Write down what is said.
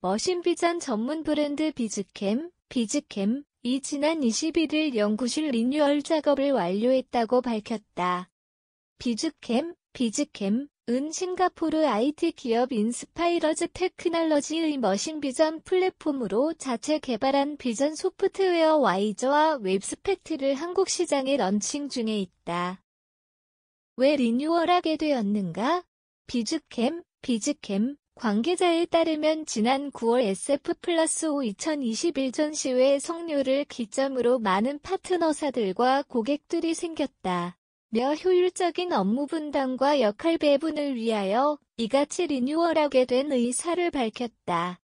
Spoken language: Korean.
머신비전 전문 브랜드 비즈캠, 비즈캠, 이 지난 21일 연구실 리뉴얼 작업을 완료했다고 밝혔다. 비즈캠, 비즈캠, 은 싱가포르 IT 기업 인스파이러즈 테크놀러지의 머신 비전 플랫폼으로 자체 개발한 비전 소프트웨어 와이저와 웹스펙트를 한국 시장에 런칭 중에 있다. 왜 리뉴얼하게 되었는가? 비즈캠, 비즈캠, 관계자에 따르면 지난 9월 SF 플러스 5 2021 전시회 성류를 기점으로 많은 파트너사들과 고객들이 생겼다. 며 효율적인 업무 분담과 역할 배분을 위하여 이같이 리뉴얼하게 된 의사를 밝혔다.